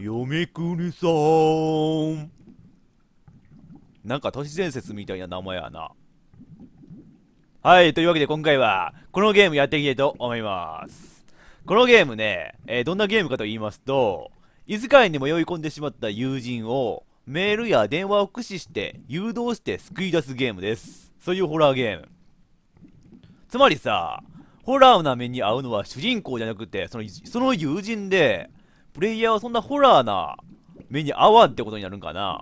嫁くるさーん。なんか都市伝説みたいな名前やな。はい、というわけで今回は、このゲームやっていきたいと思います。このゲームね、えー、どんなゲームかと言いますと、異世界に迷い込んでしまった友人を、メールや電話を駆使して誘導して救い出すゲームです。そういうホラーゲーム。つまりさ、ホラーな目に遭うのは主人公じゃなくて、そのその友人で、プレイヤーはそんなホラーな目に合わんってことになるんかな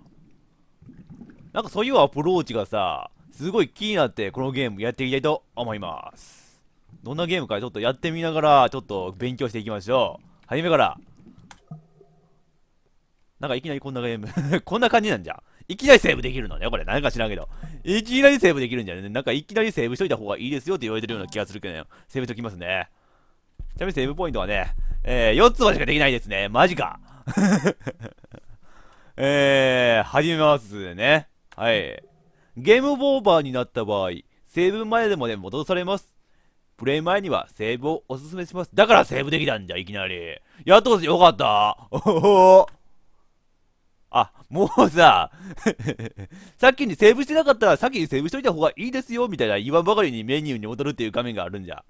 なんかそういうアプローチがさ、すごい気になってこのゲームやっていきたいと思います。どんなゲームかちょっとやってみながら、ちょっと勉強していきましょう。初めから。なんかいきなりこんなゲーム こんな感じなんじゃん。いきなりセーブできるのね、これ。なんか知らんけど。いきなりセーブできるんじゃね。なんかいきなりセーブしといた方がいいですよって言われてるような気がするけどね。セーブしときますね。ちなみにセーブポイントはね、えー、4つまでしかできないですね。マジか。えー、始めますね。はい。ゲームオーバーになった場合、セーブ前でもね、戻されます。プレイ前にはセーブをおすすめします。だからセーブできたんじゃ、いきなり。やっとよかった。おほほ。あ、もうさ、さっきにセーブしてなかったらさきにセーブしといた方がいいですよ、みたいな言わんばかりにメニューに戻るっていう画面があるんじゃ。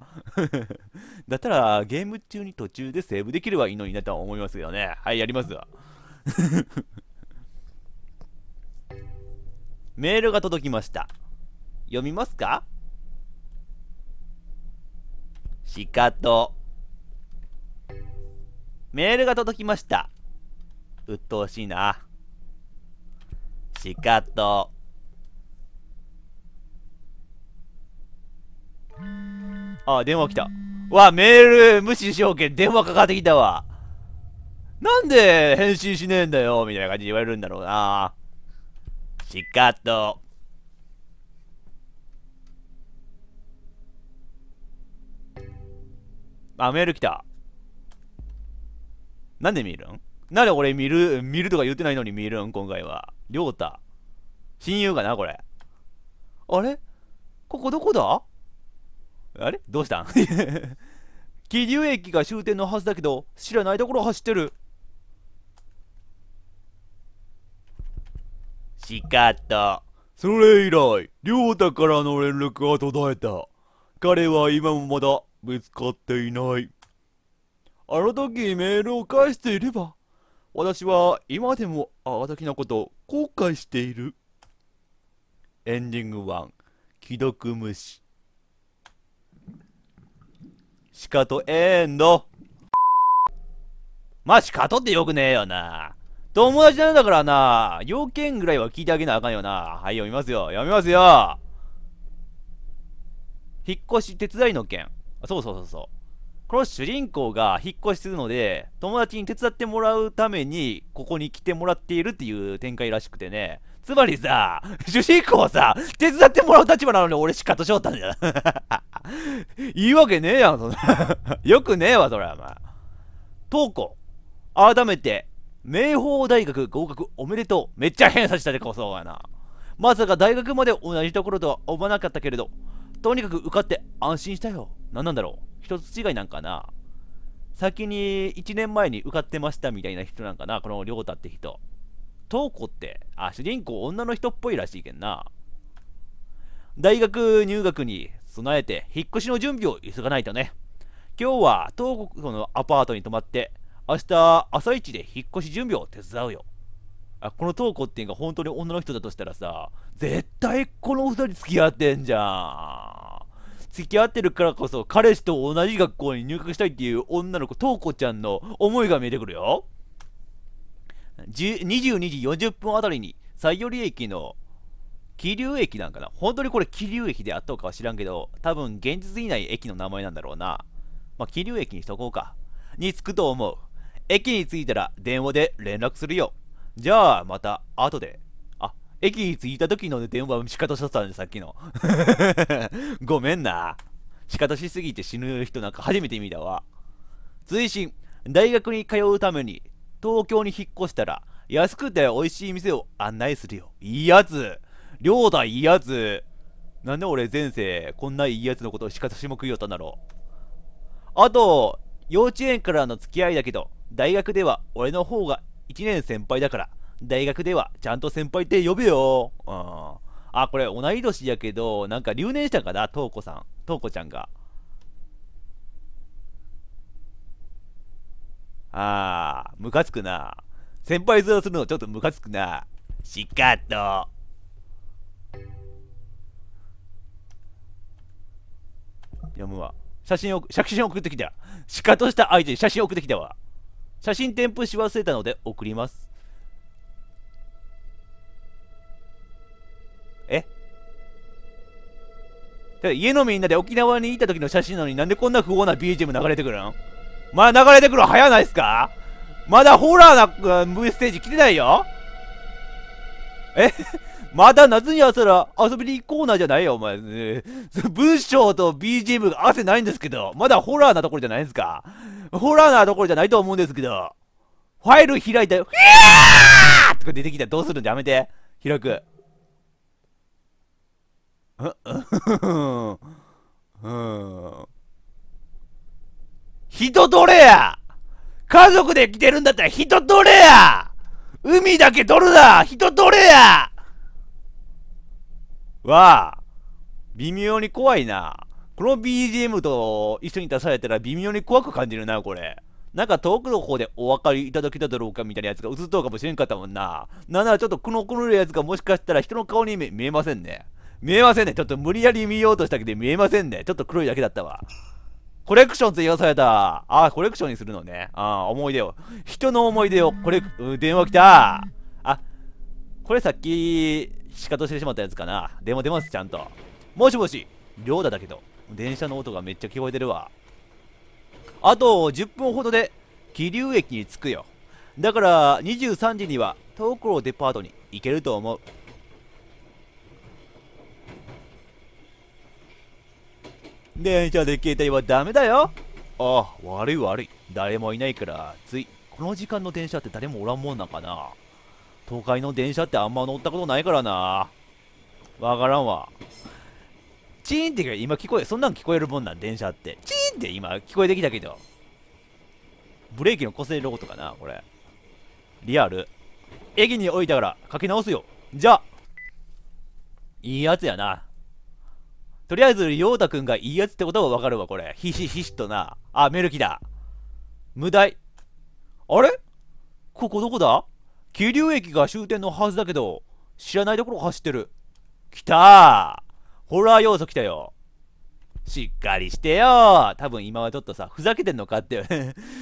だったら、ゲーム中に途中でセーブできればいいのになとは思いますけどね。はい、やりますわ。メールが届きました。読みますかしかと。メールが届きました。鬱陶しいな。しかと。あ、電話来た。わ、メール無視しようけ電話かかってきたわ。なんで返信しねえんだよ、みたいな感じで言われるんだろうな。しかと。あ、メール来た。なんで見るんなんで俺見る、見るとか言ってないのに見るん今回は。りょうた。親友かなこれ。あれここどこだあれどうしたん桐生 駅が終点のはずだけど、知らないところ走ってる。しかった。それ以来、亮太からの連絡が途絶えた。彼は今もまだ見つかっていない。あの時メールを返していれば、私は今でもあのきなことを後悔している。エンディング1既読無視シカトエンドまあシカトってよくねえよな友達なんだからな要件ぐらいは聞いてあげなあかんよなはい読みますよ読みますよ引っ越し手伝いの件そうそうそうそうこの主人公が引っ越しするので、友達に手伝ってもらうために、ここに来てもらっているっていう展開らしくてね、つまりさ、主人公さ、手伝ってもらう立場なのに俺しかとしょったんじゃ。言い訳ねえやん、そんな。よくねえわ、そら、お前。トーコ、改めて、明豊大学合格おめでとう。めっちゃ偏差したでこそがな。まさか大学まで同じところとは思わなかったけれど、とにかく受かって安心したよ。何なんだろう。一つ違いなんかな。先に1年前に受かってましたみたいな人なんかな、このりょうたって人。瞳コって、あ、主人公女の人っぽいらしいけんな。大学入学に備えて、引っ越しの準備を急がないとね。今日は瞳子のアパートに泊まって、明日朝一で引っ越し準備を手伝うよ。あこの瞳子っていうのが本当に女の人だとしたらさ、絶対この二人付き合ってんじゃん。付き合ってるからこそ、彼氏と同じ学校に入学したいっていう女の子、瞳子ちゃんの思いが見えてくるよ。22時40分あたりに、西寄り駅の桐生駅なんかな本当にこれ桐生駅であったのかは知らんけど、多分現実にない駅の名前なんだろうな。まあ、桐生駅にしとこうか。に着くと思う。駅に着いたら電話で連絡するよ。じゃあ、また後で。あ、駅に着いた時の電話仕方しとったんで、さっきの。ごめんな。仕方しすぎて死ぬ人なんか初めて見たわ。追伸、大学に通うために東京に引っ越したら、安くて美味しい店を案内するよ。いいやつ亮太いいやつなんで俺前世、こんないいやつのことを仕方しも食いよったんだろう。あと、幼稚園からの付き合いだけど、大学では俺の方が1年先輩だから、大学ではちゃんと先輩って呼べよ。うん。あ、これ同い年やけど、なんか留年したんかな、とうこさん。とうこちゃんが。ああ、ムカつくな。先輩面するのちょっとムカつくな。しかと。読むわ。写真を、写真送ってきた。しかとした相手に写真送ってきたわ。写真添付し忘れたので送ります。え家のみんなで沖縄にいた時の写真なのになんでこんな不穏な BGM 流れてくるのまだ流れてくるの早ないっすかまだホラーな、ムーステージ来てないよえ まだ夏にはそら遊びに行こうなじゃないよ、お前、ね。文章と BGM が合ないんですけど、まだホラーなところじゃないですかホラーなところじゃないと思うんですけど、ファイル開いて、ヒャーとか出てきたらどうするんやめて。開く。うん、うん。人取れや家族で来てるんだったら人取れや海だけ取るな人取れやわあ、微妙に怖いな。この BGM と一緒に出されたら微妙に怖く感じるな、これ。なんか遠くの方でお分かりいただけただろうかみたいなやつが映っとうかもしれんかったもんな。なんならちょっとくのくのやつがもしかしたら人の顔に見えませんね。見えませんね。ちょっと無理やり見ようとしたけど見えませんね。ちょっと黒いだけだったわ。コレクションって言わされた。あ、コレクションにするのね。あ、思い出を。人の思い出を、これ、うん、電話来た。あ、これさっき、仕方してしまったやつかな。電話出ます、ちゃんと。もしもし、りょうだだけど、電車の音がめっちゃ聞こえてるわ。あと10分ほどで、桐生駅に着くよ。だから、23時には、東京デパートに行けると思う。電車で携帯はダメだよああ悪い悪い誰もいないからついこの時間の電車って誰もおらんもんなんかな都会の電車ってあんま乗ったことないからなわからんわチーンって今聞こえそんなん聞こえるもんなん電車ってチーンって今聞こえてきたけどブレーキの個性ロッとかなこれリアル駅に置いたからかけ直すよじゃあいいやつやなとりあえず、ヨータくんがいいやつってことがわかるわ、これ。ひしひしとな。あ、メルキだ。無題。あれここどこだ桐生駅が終点のはずだけど、知らないところ走ってる。来たーホラー要素来たよ。しっかりしてよ多分今はちょっとさ、ふざけてんのかって。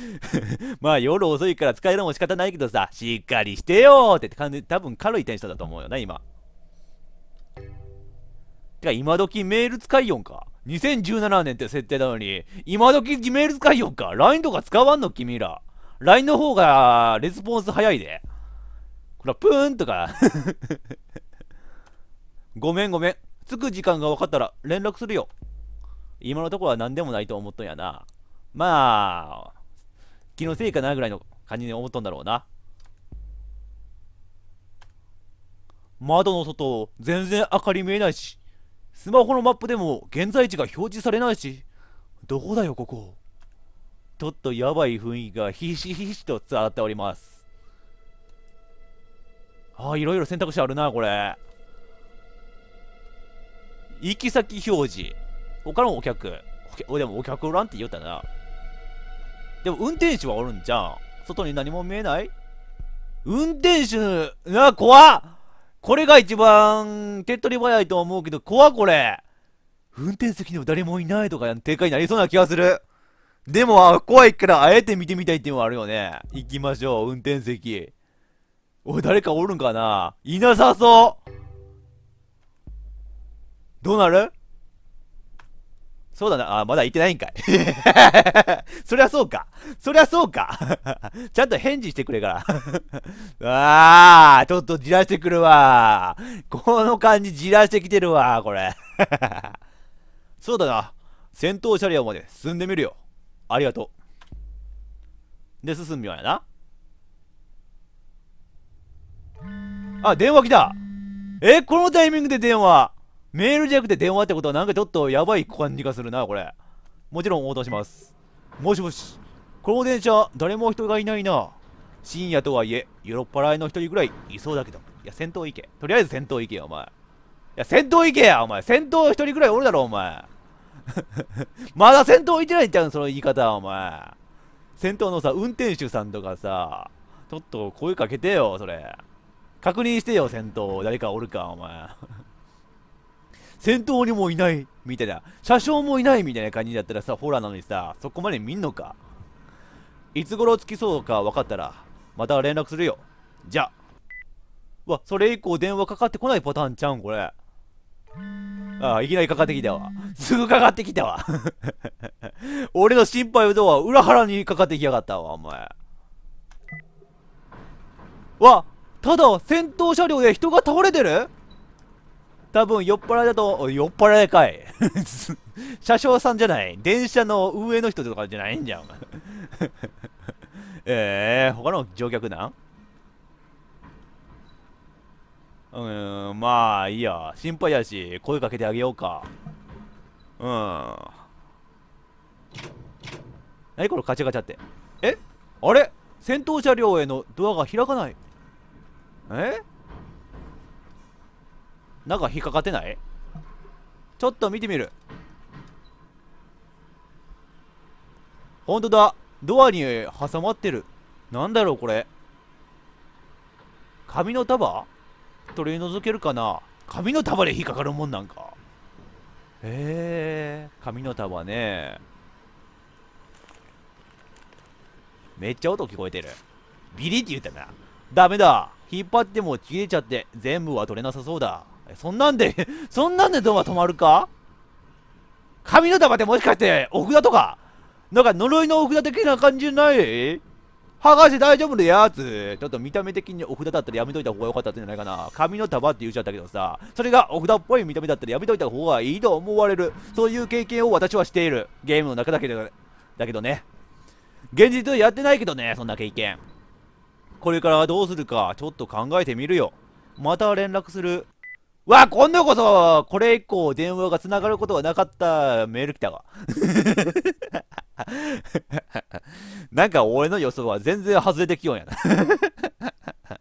まあ夜遅いから使えるのも仕方ないけどさ、しっかりしてよって感じ、多分軽いテンションだと思うよな、今。てか、今時メール使いよんか。2017年って設定なのに、今時メール使いよんか。LINE とか使わんの君ら。LINE の方が、レスポンス早いで。これ、プーンとかごめんごめん。着く時間が分かったら連絡するよ。今のところは何でもないと思っとんやな。まあ、気のせいかなぐらいの感じに思っとんだろうな。窓の外、全然明かり見えないし。スマホのマップでも現在地が表示されないし、どこだよ、ここ。ちょっとやばい雰囲気がひしひしと伝わっております。ああ、いろいろ選択肢あるな、これ。行き先表示。他のお客。おでもお客おらんって言ったな。でも運転手はおるんじゃん。外に何も見えない運転手、な、怖っこれが一番手っ取り早いと思うけど、怖これ。運転席にも誰もいないとか展開になりそうな気がする。でも、怖いからあえて見てみたいっていうのはあるよね。行きましょう、運転席。おい、誰かおるんかないなさそうどうなるそうだな、あ、まだ行ってないんかい。そりゃそうか。そりゃそうか。ちゃんと返事してくれから。あ ー、ちょっとじらしてくるわ。この感じじらしてきてるわ、これ。そうだな。戦闘車両まで進んでみるよ。ありがとう。で、進むようやな。あ、電話来た。え、このタイミングで電話。メールじゃなくて電話ってことはなんかちょっとやばい感じがするな、これ。もちろん応答します。もしもし。この電車、誰も人がいないな。深夜とはいえ、ヨーロッパイの一人ぐらいいそうだけど。いや、戦闘行け。とりあえず戦闘行けよ、お前。いや、戦闘行けや、お前。戦闘一人ぐらいおるだろ、お前。まだ戦闘行ってないじゃん、その言い方は、お前。戦闘のさ、運転手さんとかさ、ちょっと声かけてよ、それ。確認してよ、戦闘。誰かおるか、お前。戦闘にもいないみたいな車掌もいないみたいな感じだったらさホラーなのにさそこまで見んのかいつ頃着きそうか分かったらまた連絡するよじゃあわそれ以降電話かかってこないパターンちゃうんこれああ、いきなりかかってきたわ。すぐかかってきたわ。俺の心配とは裏腹にかかってきやがったわ、お前。わ、ただ、戦闘車両で人が倒れてる多分酔っ払いだと、酔っ払いかい。車掌さんじゃない。電車の運営の人とかじゃないんじゃん。えー、他の乗客なんうーん、まあいいや。心配やし、声かけてあげようか。うん。何これガチャガチャって。えあれ戦闘車両へのドアが開かない。えなんか引っかかってないちょっと見てみる本当だドアに挟まってるなんだろうこれ紙の束取り除けるかな紙の束で引っかかるもんなんかへえ紙の束ねめっちゃ音聞こえてるビリって言ったなダメだ引っ張っても切れちゃって全部は取れなさそうだそんなんで そんなんでドア止まるか神の玉ってもしかしてお札とかなんか呪いのお札的な感じじゃない剥がして大丈夫でやつちょっと見た目的にお札だったらやめといた方が良かったんじゃないかな髪の束って言っちゃったけどさそれがお札っぽい見た目だったらやめといた方がいいと思われるそういう経験を私はしているゲームの中だけで、だけどね現実でやってないけどねそんな経験これからどうするかちょっと考えてみるよまた連絡するわ、今度こそ、これ以降電話が繋がることはなかったメール来たわ。なんか俺の予想は全然外れてきようやな。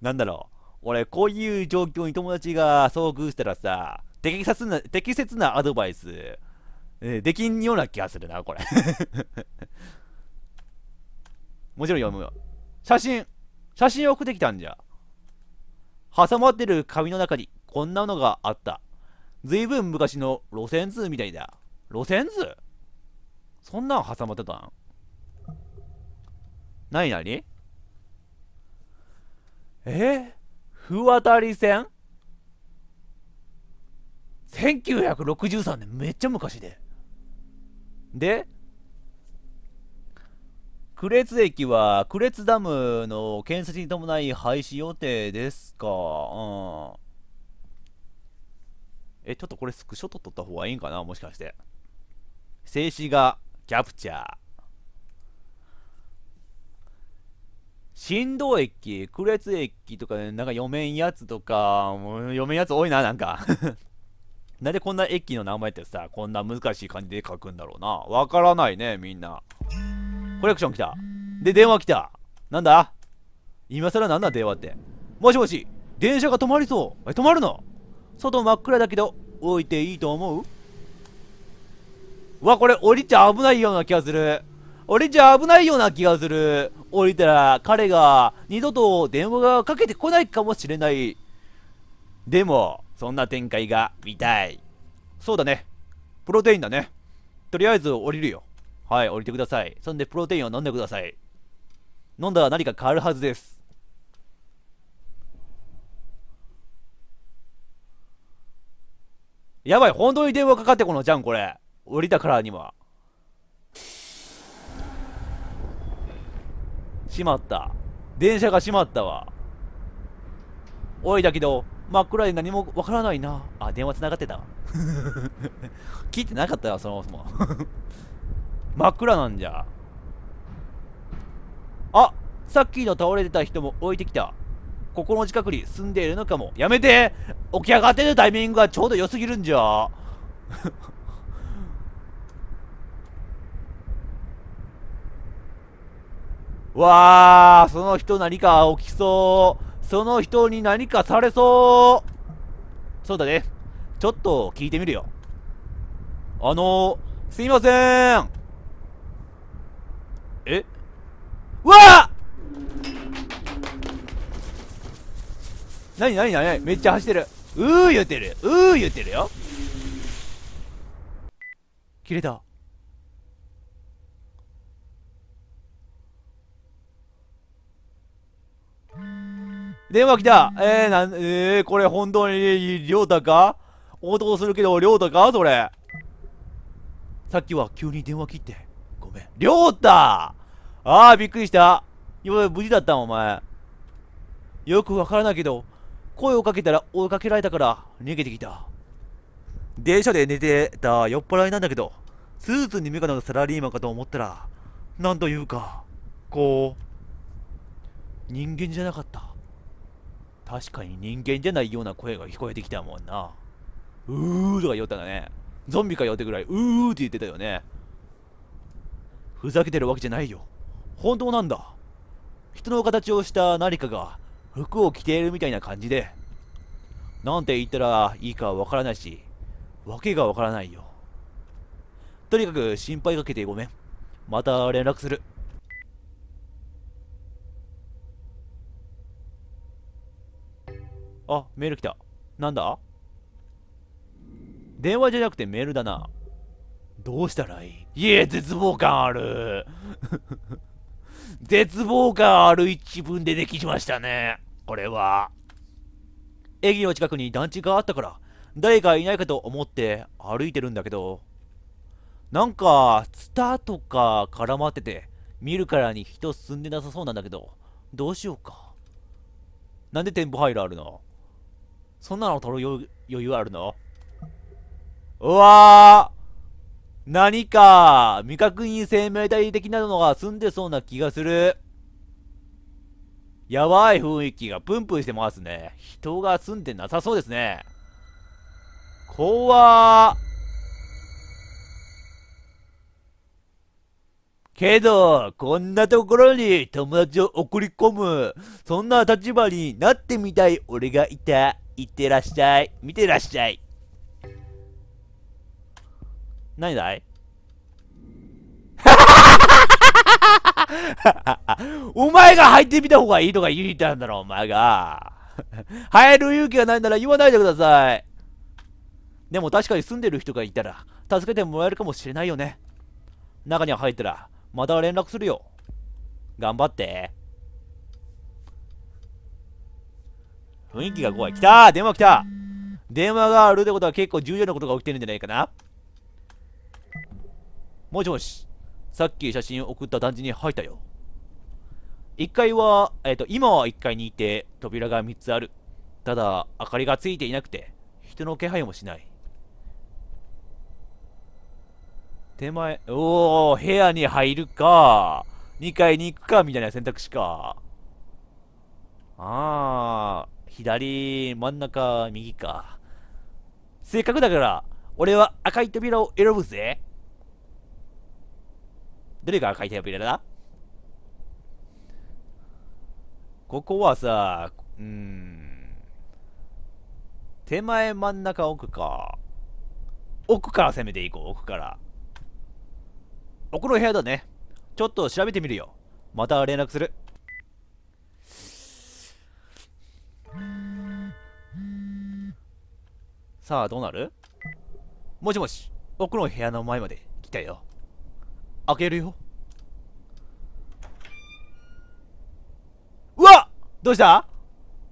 なんだろう。俺、こういう状況に友達が遭遇したらさ、適切な、適切なアドバイス、えー、できんような気がするな、これ。もちろん読むよ。写真写真送ってきたんじゃ。挟まってる紙の中にこんなのがあった。ずいぶん昔の路線図みたいだ。路線図そんなん挟まってたんなになにえ不渡り線 ?1963 年、めっちゃ昔で。で、呉津駅は呉津ダムの建設に伴い廃止予定ですか。うん。え、ちょっとこれスクショ撮った方がいいんかなもしかして。静止画、キャプチャー。振動液、空裂液とか、ね、なんか読めんやつとか、もう読めんやつ多いな、なんか なんでこんな駅の名前ってさ、こんな難しい感じで書くんだろうな。わからないね、みんな。コレクション来た。で、電話来た。なんだ今更なんだ、電話って。もしもし、電車が止まりそう。え、止まるの外真っ暗だけど、置いていいと思うわ、これ降りちゃ危ないような気がする。降りちゃ危ないような気がする。降りたら彼が二度と電話がかけてこないかもしれない。でも、そんな展開が見たい。そうだね。プロテインだね。とりあえず降りるよ。はい、降りてください。そんでプロテインを飲んでください。飲んだら何か変わるはずです。やばい、本当に電話かかってこのじゃん、これ。降りたからには。しまった。電車が閉まったわ。おいだけど、真っ暗で何もわからないな。あ、電話繋がってた。聞 いてなかったよ、そもそも。真っ暗なんじゃ。あ、さっきの倒れてた人も置いてきた。ここの近くに住んでいるのかも。やめて起き上がってるタイミングがちょうど良すぎるんじゃ。わあ、その人何か起きそう。その人に何かされそう。そうだね。ちょっと聞いてみるよ。あのー、すいません。えうわあなになになにめっちゃ走ってる。うー言ってる。うー言ってるよ。切れた。電話来た。えー、なん、えー、これ本当に、りょうたか応答するけど、りょうたかそれ。さっきは急に電話切って。ごめん。りょうたああ、びっくりした。今無事だったん、お前。よくわからないけど、声をかけたら追いかけられたから逃げてきた。電車で寝てた酔っ払いなんだけど、スーツにメガネのサラリーマンかと思ったら、なんというか、こう、人間じゃなかった。確かに人間じゃないような声が聞こえてきたもんな。うーとか言ったんだね。ゾンビかよってぐらい、うーって言ってたよね。ふざけてるわけじゃないよ。本当なんだ。人の形をした何かが服を着ているみたいな感じで、なんて言ったらいいかわからないし、わけがわからないよ。とにかく心配かけてごめん。また連絡する。あ、メール来た。なんだ電話じゃなくてメールだな。どうしたらいいいえ、絶望感ある。絶望感ある一文でできましたね。これは、駅の近くに団地があったから、誰かいないかと思って歩いてるんだけど、なんか、ツタとか絡まってて、見るからに人住んでなさそうなんだけど、どうしようか。なんで店舗入るあるのそんなの取る余裕あるのうわぁ何か、未確認生命体的なのが住んでそうな気がする。やばい雰囲気がプンプンしてますね。人が住んでなさそうですね。怖ー。けど、こんなところに友達を送り込む、そんな立場になってみたい俺がいた。いってらっしゃい。見てらっしゃい。何だい お前が入ってみた方がいいとか言いたんだろ、お前が。入る勇気がないなら言わないでください。でも確かに住んでる人がいたら、助けてもらえるかもしれないよね。中には入ったら、また連絡するよ。頑張って。雰囲気が怖い。来た電話来た電話があるってことは結構重要なことが起きてるんじゃないかなもしもし。さっき写真送った団地に入ったよ。1階は、えっ、ー、と、今は1階にいて、扉が3つある。ただ、明かりがついていなくて、人の気配もしない。手前、おお部屋に入るか、2階に行くか、みたいな選択肢か。ああ、左、真ん中、右か。せっかくだから、俺は赤い扉を選ぶぜ。誰が赤いテープ入れここはさ、うん。手前真ん中奥か。奥から攻めていこう、奥から。奥の部屋だね。ちょっと調べてみるよ。また連絡する。さあ、どうなるもしもし、奥の部屋の前まで来たよ。開けるようわどうした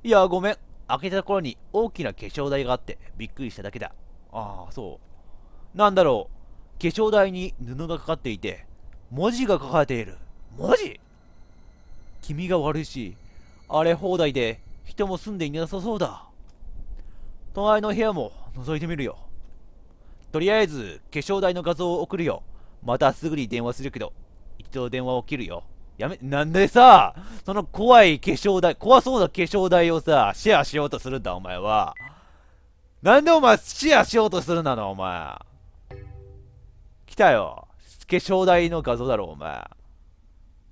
いやごめん開けた頃に大きな化粧台があってびっくりしただけだああそうなんだろう化粧台に布がかかっていて文字が書かれている文字気味が悪いし荒れ放題で人も住んでいなさそうだ隣の部屋も覗いてみるよとりあえず化粧台の画像を送るよまたすぐに電話するけど、一度電話を切るよ。やめ、なんでさ、その怖い化粧台、怖そうな化粧台をさ、シェアしようとするんだ、お前は。なんでお前、シェアしようとするんだの、お前。来たよ。化粧台の画像だろ、お前。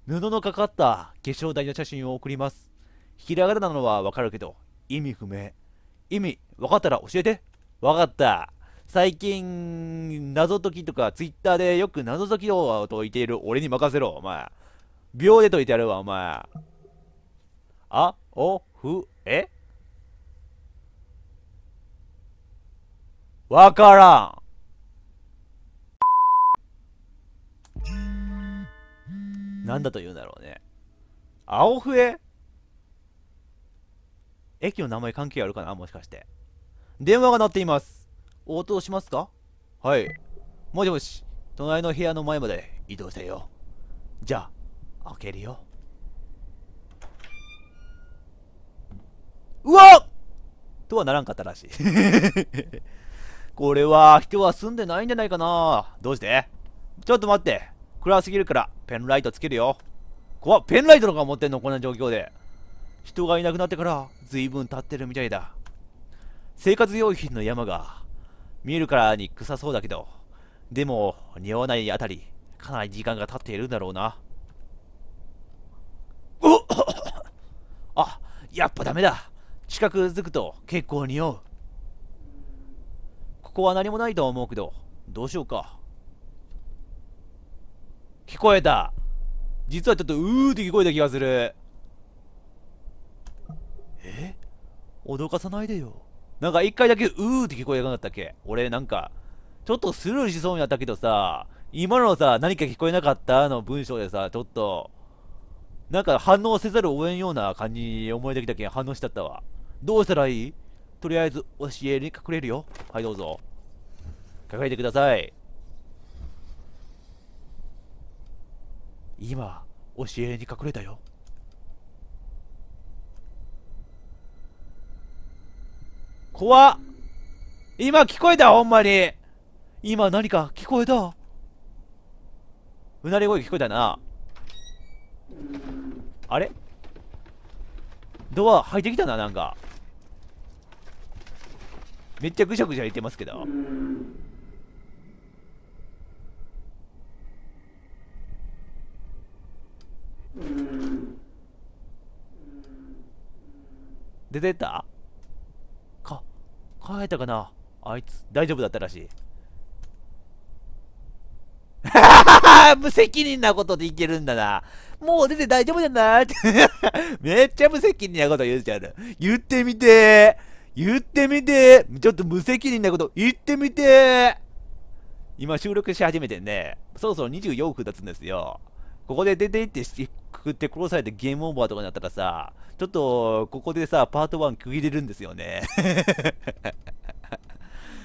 布のかかった化粧台の写真を送ります。ひらがなのはわかるけど、意味不明。意味、わかったら教えて。わかった。最近、謎解きとか、ツイッターでよく謎解きを解いている俺に任せろ、お前。秒で解いてやるわ、お前。あ、お、ふ、えわからん。なんだと言うんだろうね。青笛駅の名前関係あるかなもしかして。電話が鳴っています。応答しますかはいもしもし隣の部屋の前まで移動せよじゃあ開けるようわとはならんかったらしい これは人は住んでないんじゃないかなどうしてちょっと待って暗すぎるからペンライトつけるよ怖っペンライトのか持ってんのこんな状況で人がいなくなってから随分経ってるみたいだ生活用品の山が見るからに臭そうだけど、でも、匂わないあたり、かなり時間が経っているんだろうな。お あ、やっぱダメだ。近くづくと結構匂う。ここは何もないと思うけど、どうしようか。聞こえた。実はちょっとうーって聞こえた気がする。え脅かさないでよ。なんか一回だけ、うーって聞こえなかったっけ俺なんか、ちょっとスルーしそうになったけどさ、今のさ、何か聞こえなかったの文章でさ、ちょっと、なんか反応せざるを得んような感じに思えてきたけん反応しちゃったわ。どうしたらいいとりあえず教えに隠れるよ。はい、どうぞ。抱えてください。今、教えに隠れたよ。怖っ今聞こえたほんまに今何か聞こえたうなり声聞こえたな。あれドア入ってきたな、なんか。めっちゃぐしゃぐしゃ言ってますけど。出てった帰ったかなあいつ、大丈夫だったらしい。無責任なことでいけるんだな。もう出て大丈夫じゃない めっちゃ無責任なこと言うじゃん。言ってみて言ってみてちょっと無責任なこと言ってみて今収録し始めてね、そろそろ24分経つんですよ。ここで出て行ってくって殺されてゲームオーバーとかになったらさ、ちょっと、ここでさ、パート1区切れるんですよね。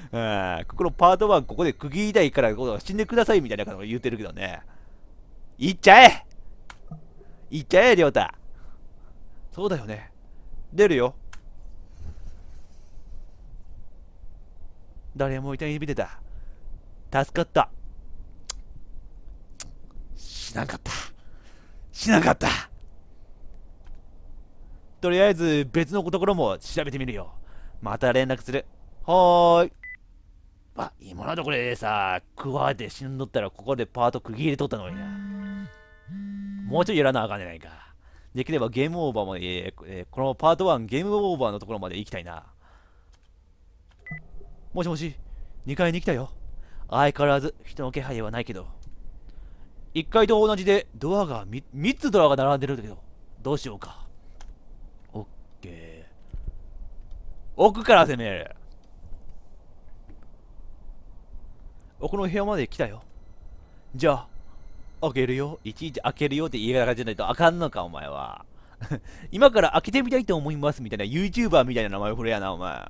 うん、ここのパート1ここで区切りたいから死んでくださいみたいなこと言うてるけどね。行っちゃえ行っちゃえ、りょうた。そうだよね。出るよ。誰もいたい見てた。助かった。死なかった。しなかったとりあえず別のところも調べてみるよまた連絡するはーいあ今のところでさ食わで死んどったらここでパート区切り取ったのになもうちょいやらなあかんねないかできればゲームオーバーまで、えー、このパート1ゲームオーバーのところまで行きたいなもしもし2階に来たよ相変わらず人の気配はないけど1階と同じでドアが 3, 3つドアが並んでるんだけどどうしようかオッケー奥から攻める奥の部屋まで来たよじゃあ開けるよいちいち開けるよって言い方じゃないとあかんのかお前は 今から開けてみたいと思いますみたいな YouTuber みたいな名前振れやなお前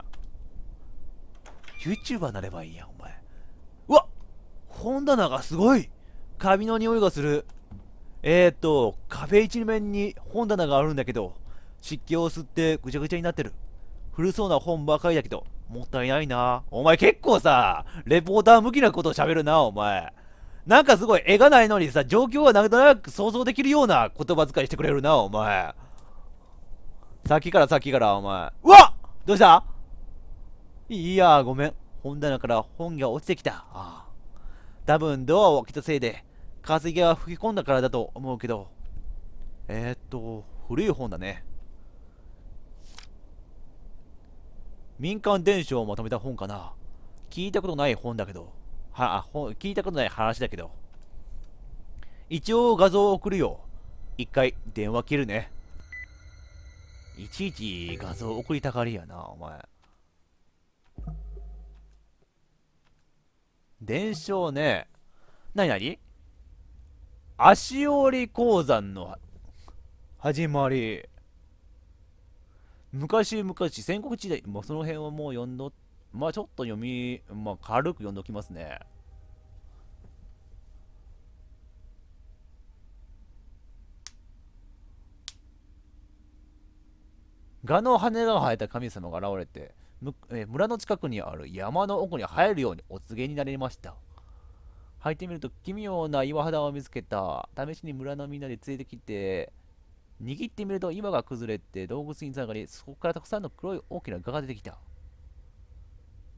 YouTuber なればいいやお前うわ本棚がすごいビの匂いがする。えー、っと、壁一面に本棚があるんだけど、湿気を吸ってぐちゃぐちゃになってる。古そうな本ばかりだけど、もったいないな。お前結構さ、レポーター向きなこと喋るな、お前。なんかすごい絵がないのにさ、状況はなんとなく想像できるような言葉遣いしてくれるな、お前。さっきからさっきから、お前。うわどうしたいやごめん。本棚から本が落ちてきた。ああ多分ドアを開けたせいで、風が吹き込んだからだと思うけど、えー、っと、古い本だね。民間伝承をまとめた本かな。聞いたことない本だけど、は、あ、本、聞いたことない話だけど。一応画像を送るよ。一回電話切るね。いちいち画像送りたがりやな、お前。伝承ね。なになに足折鉱山の始まり昔々戦国時代、まあ、その辺はもう読んどまあちょっと読み、まあ、軽く読んどきますね蛾の羽が生えた神様が現れて、村の近くにある山の奥に入るようにお告げになりました入ってみると奇妙な岩肌を見つけた。試しに村のみんなで連れてきて、握ってみると岩が崩れて動物につながり、そこからたくさんの黒い大きな蛾が出てきた。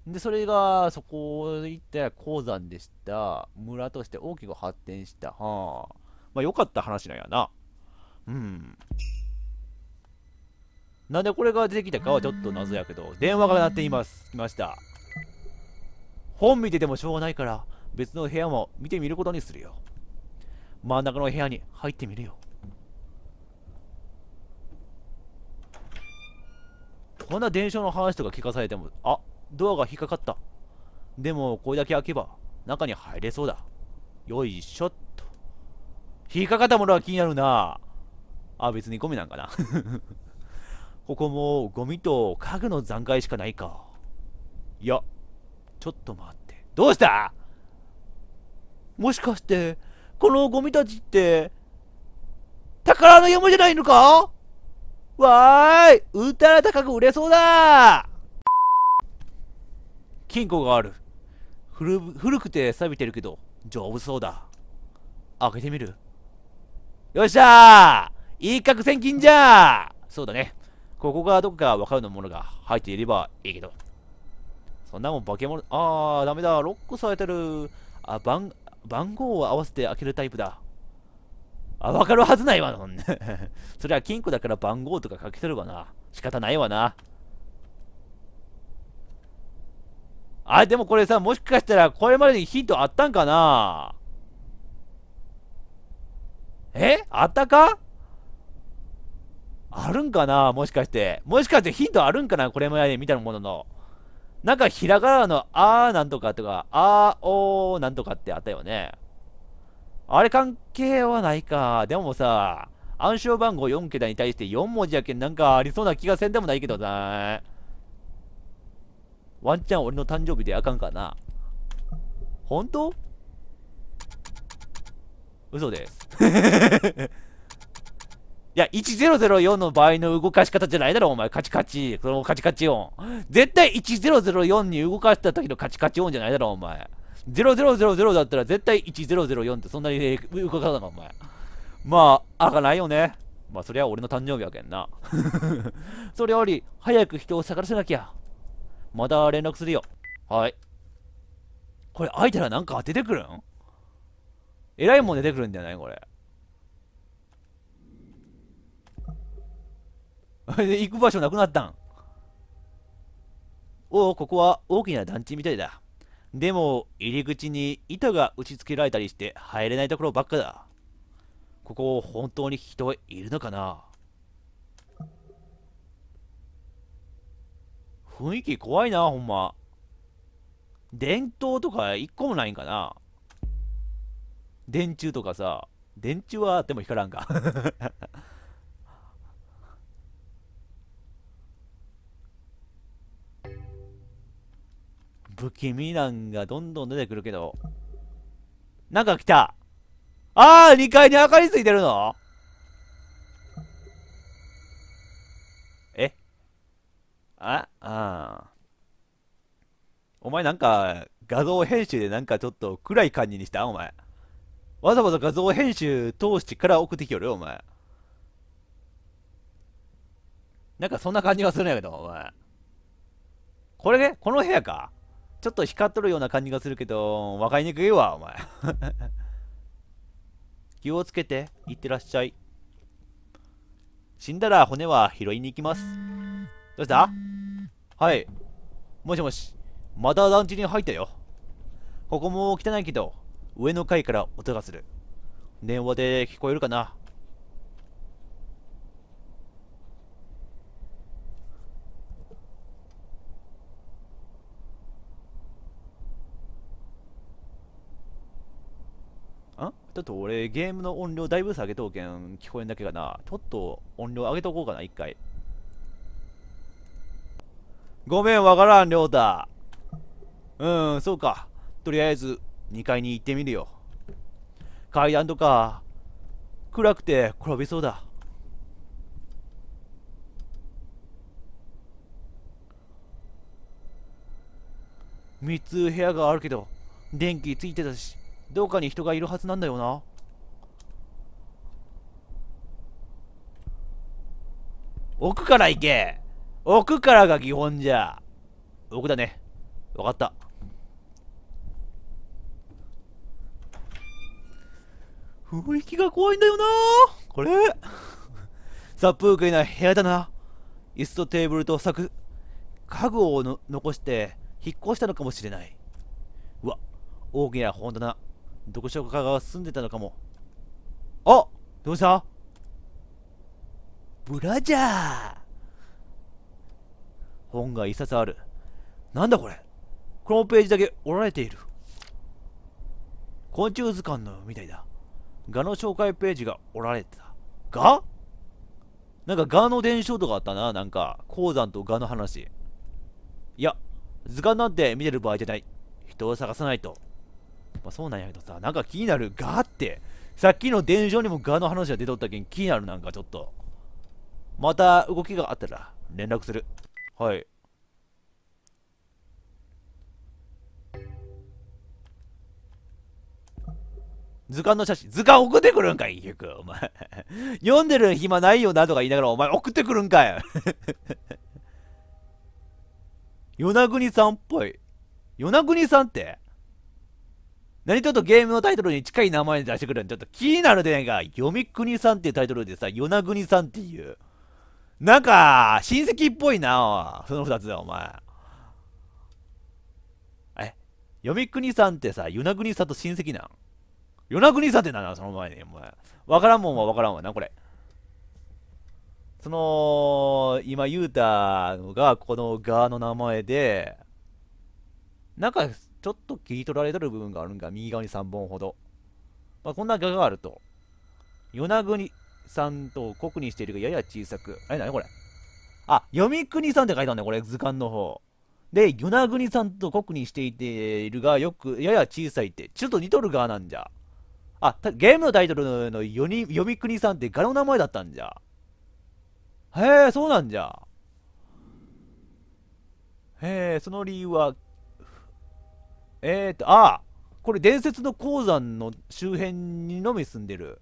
で、それが、そこ行ったら鉱山でした。村として大きく発展した。はあ。まあ、良かった話なんやな。うん。なんでこれが出てきたかはちょっと謎やけど、電話が鳴っています。来ました。本見ててもしょうがないから、別の部屋も見てみることにするよ。真ん中の部屋に入ってみるよ。こんな伝承の話とか聞かされても、あ、ドアが引っかかった。でも、これだけ開けば、中に入れそうだ。よいしょっと。引っかかったものは気になるな。あ、別にゴミなんかな。ここもゴミと家具の残骸しかないか。いや、ちょっと待って。どうしたもしかして、このゴミたちって、宝の山じゃないのかわーい歌ら高く売れそうだ金庫がある古。古くて錆びてるけど、丈夫そうだ。開けてみるよっしゃーい攫千金じゃーそうだね。ここがどこかわかるのものが入っていればいいけど。そんなもん化け物、あー、ダメだ。ロックされてる。あ、番号を合わせて開けるタイプだ。あ、わかるはずないわ、そんな。そりゃ金庫だから番号とか書けてるわな。仕方ないわな。あ、でもこれさ、もしかしたらこれまでにヒントあったんかなえあったかあるんかなもしかして。もしかしてヒントあるんかなこれまでに見たものの。なんかひらがなのあーなんとかとか、あーおーなんとかってあったよね。あれ関係はないか。でもさ、暗証番号4桁に対して4文字やけんなんかありそうな気がせんでもないけどな。ワンチャン俺の誕生日であかんかな。本当嘘です。いや、1004の場合の動かし方じゃないだろ、お前。カチカチ。そのカチカチ音。絶対1004に動かした時のカチカチ音じゃないだろ、お前。0000だったら絶対1004ってそんなに動かさないお前。まあ、あかないよね。まあ、そりゃ俺の誕生日やけんな。それより、早く人を探せなきゃ。また連絡するよ。はい。これ、開いたらなんか出てくるんえらいもん出てくるんじゃないこれ。行く場所なくなったん。おお、ここは大きな団地みたいだ。でも、入り口に板が打ち付けられたりして入れないところばっかだ。ここ、本当に人はいるのかな雰囲気怖いな、ほんま。電灯とか一個もないんかな電柱とかさ、電柱はあっても光らんか不気味なんがどんどん出てくるけど。なんか来たああ !2 階に明かりついてるのえあああ。お前なんか、画像編集でなんかちょっと暗い感じにしたお前。わざわざ画像編集通してから送ってきよるお前。なんかそんな感じがするんやけど、お前。これね、この部屋かちょっと光っとるような感じがするけど、わかりにくいわ、お前。気をつけて、いってらっしゃい。死んだら骨は拾いに行きます。どうしたはい。もしもし。また団地に入ったよ。ここも汚いけど、上の階から音がする。電話で聞こえるかなちょっと俺、ゲームの音量だいぶ下げとうけん、聞こえんだけかな。ちょっと音量上げとこうかな、一回。ごめん、わからん、りょうた。うん、そうか。とりあえず、2階に行ってみるよ。階段とか、暗くて転びそうだ。3つ部屋があるけど、電気ついてたし、どっかに人がいるはずなんだよな奥から行け奥からが基本じゃ奥だね分かった雰囲気が怖いんだよなこれ殺風景な部屋だな椅子とテーブルと柵家具を残して引っ越したのかもしれないうわ大きな本棚どこしよかが住んでたのかもあどうしたブラジャー本が一冊あるなんだこれこのページだけ折られている昆虫図鑑のみたいだガの紹介ページが折られてたガなんかガの伝承とかあったななんか鉱山とガの話いや図鑑なんて見てる場合じゃない人を探さないとまあ、そうなんやけどさ、なんか気になる、ガーって、さっきの伝承にもガーの話が出とったけん気になるなんかちょっと。また動きがあったら連絡する。はい。図鑑の写真、図鑑送ってくるんかい、ゆくお前。読んでる暇ないよなとか言いながら、お前送ってくるんかい。与那国さんっぽい。与那国さんって何ちょっとゲームのタイトルに近い名前で出してくるのちょっと気になるでないか。読み国さんっていうタイトルでさ、与那国さんっていう。なんか、親戚っぽいな、その二つだ、お前。え、読み国さんってさ、与那国さんと親戚なん与那国さんってなんだ、その前に、お前。わからんもんはわからんわな、これ。その、今言うたのが、この側の名前で、なんか、ちょっと切り取られとる部分があるんが、右側に3本ほど。まあ、こんな画があると。与那国さんと国にしているがやや小さく。え、なにこれあ、読み国さんって書いてあるんだよ、これ、図鑑の方。で、与那国さんと国にしているが、よく、やや小さいって、ちょっと似とる側なんじゃ。あ、ゲームのタイトルの読み国さんって柄の名前だったんじゃ。へえ、そうなんじゃ。へえ、その理由は、えーと、ああ、これ伝説の鉱山の周辺にのみ住んでる。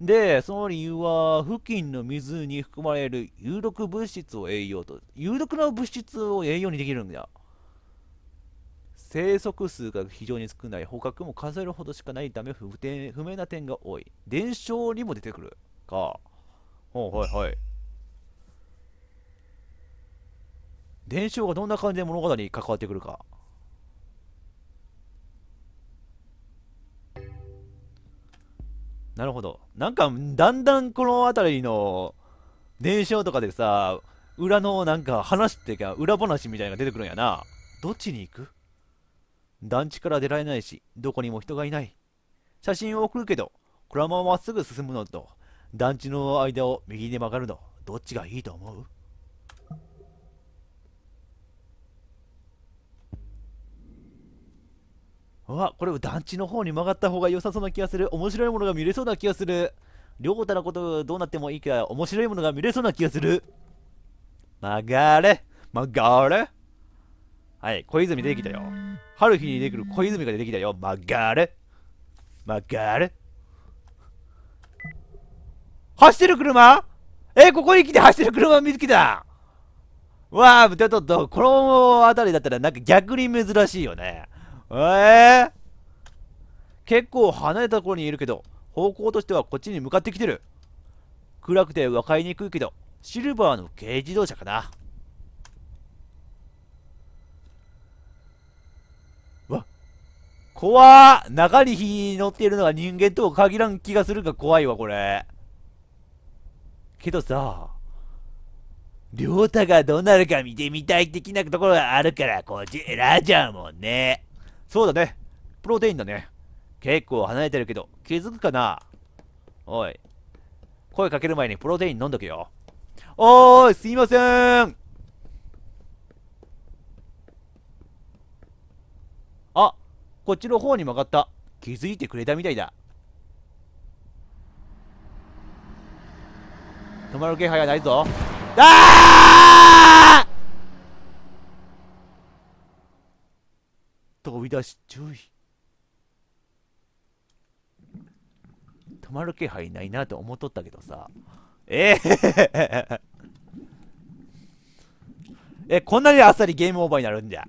で、その理由は、付近の水に含まれる有毒物質を栄養と、有毒な物質を栄養にできるんだ。生息数が非常に少ない、捕獲も数えるほどしかないため不不明な点が多い。伝承にも出てくる。か。ほうはいはい。伝承がどんな感じで物語に関わってくるか。なるほど。なんか、だんだんこの辺りの伝承とかでさ、裏のなんか話ってか、裏話みたいなのが出てくるんやな。どっちに行く団地から出られないし、どこにも人がいない。写真を送るけど、このまままっすぐ進むのと、団地の間を右に曲がるの、どっちがいいと思うわこれ団地の方に曲がった方が良さそうな気がする面白いものが見れそうな気がする両たのことどうなってもいいか面白いものが見れそうな気がする曲がれ曲がれはい小泉出てきたよ春日に出てくる小泉が出てきたよ曲がれ曲がれ走ってる車えここに来て走ってる車見つけたわあ、ちょっと、この辺りだったらなんか逆に珍しいよね。ええー、結構離れたところにいるけど、方向としてはこっちに向かってきてる。暗くて分かりにくいけど、シルバーの軽自動車かな。わ怖中に火乗っているのが人間とは限らん気がするが怖いわ、これ。けどさ、りょうたがどうなるか見てみたい的なところがあるから、こっち選んじゃうもんね。そうだね。プロテインだね。結構離れてるけど、気づくかなおい。声かける前にプロテイン飲んどけよ。おーい、すいません。あ、こっちの方に曲がった。気づいてくれたみたいだ。止まる気配はないぞ。あー飛び出し注意止まる気配ないなと思っとったけどさえーえこんなにあっさりゲームオーバーになるんじゃ